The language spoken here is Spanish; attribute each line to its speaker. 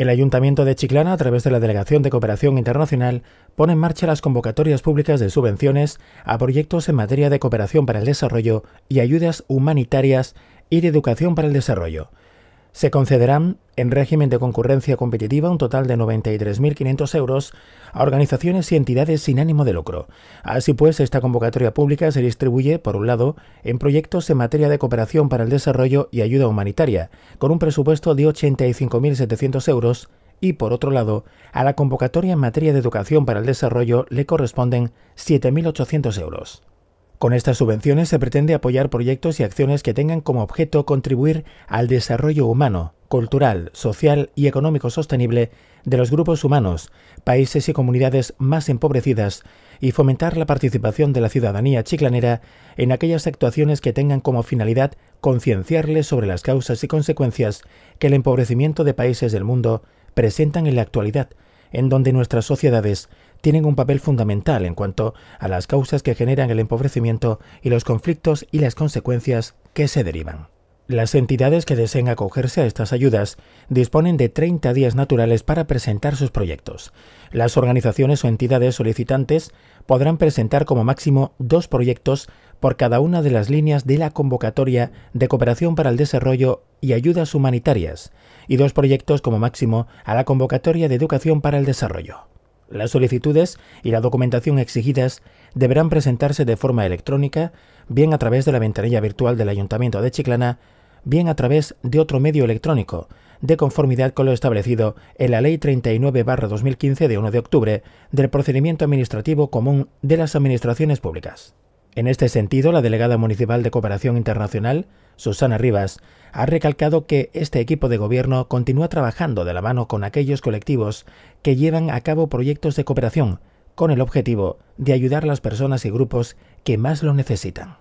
Speaker 1: El Ayuntamiento de Chiclana, a través de la Delegación de Cooperación Internacional, pone en marcha las convocatorias públicas de subvenciones a proyectos en materia de cooperación para el desarrollo y ayudas humanitarias y de educación para el desarrollo, se concederán en régimen de concurrencia competitiva un total de 93.500 euros a organizaciones y entidades sin ánimo de lucro. Así pues, esta convocatoria pública se distribuye, por un lado, en proyectos en materia de cooperación para el desarrollo y ayuda humanitaria, con un presupuesto de 85.700 euros, y, por otro lado, a la convocatoria en materia de educación para el desarrollo le corresponden 7.800 euros. Con estas subvenciones se pretende apoyar proyectos y acciones que tengan como objeto contribuir al desarrollo humano, cultural, social y económico sostenible de los grupos humanos, países y comunidades más empobrecidas y fomentar la participación de la ciudadanía chiclanera en aquellas actuaciones que tengan como finalidad concienciarles sobre las causas y consecuencias que el empobrecimiento de países del mundo presentan en la actualidad, en donde nuestras sociedades tienen un papel fundamental en cuanto a las causas que generan el empobrecimiento y los conflictos y las consecuencias que se derivan. Las entidades que deseen acogerse a estas ayudas disponen de 30 días naturales para presentar sus proyectos. Las organizaciones o entidades solicitantes podrán presentar como máximo dos proyectos por cada una de las líneas de la convocatoria de cooperación para el desarrollo y ayudas humanitarias, y dos proyectos como máximo a la convocatoria de educación para el desarrollo. Las solicitudes y la documentación exigidas deberán presentarse de forma electrónica, bien a través de la ventanilla virtual del Ayuntamiento de Chiclana, bien a través de otro medio electrónico, de conformidad con lo establecido en la Ley 39-2015 de 1 de octubre del Procedimiento Administrativo Común de las Administraciones Públicas. En este sentido, la delegada municipal de Cooperación Internacional, Susana Rivas, ha recalcado que este equipo de gobierno continúa trabajando de la mano con aquellos colectivos que llevan a cabo proyectos de cooperación, con el objetivo de ayudar a las personas y grupos que más lo necesitan.